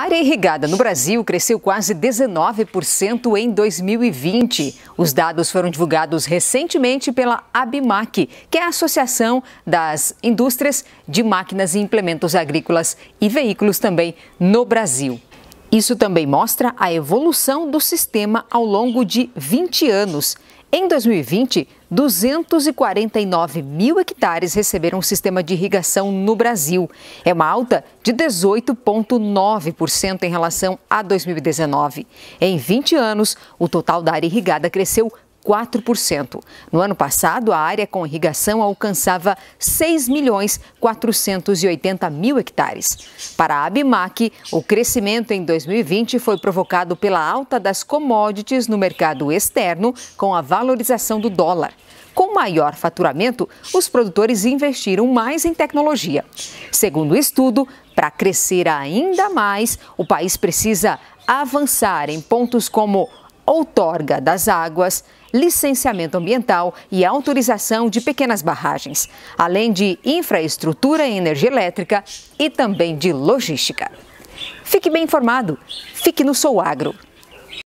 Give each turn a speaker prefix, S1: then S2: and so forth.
S1: A área irrigada no Brasil cresceu quase 19% em 2020. Os dados foram divulgados recentemente pela ABIMAC, que é a Associação das Indústrias de Máquinas e Implementos Agrícolas e Veículos também no Brasil. Isso também mostra a evolução do sistema ao longo de 20 anos. Em 2020, 249 mil hectares receberam um sistema de irrigação no Brasil. É uma alta de 18,9% em relação a 2019. Em 20 anos, o total da área irrigada cresceu 4%. No ano passado, a área com irrigação alcançava 6 milhões 480 mil hectares. Para a Abimac, o crescimento em 2020 foi provocado pela alta das commodities no mercado externo com a valorização do dólar. Com maior faturamento, os produtores investiram mais em tecnologia. Segundo o estudo, para crescer ainda mais, o país precisa avançar em pontos como outorga das águas, licenciamento ambiental e autorização de pequenas barragens, além de infraestrutura em energia elétrica e também de logística. Fique bem informado, fique no Sou Agro.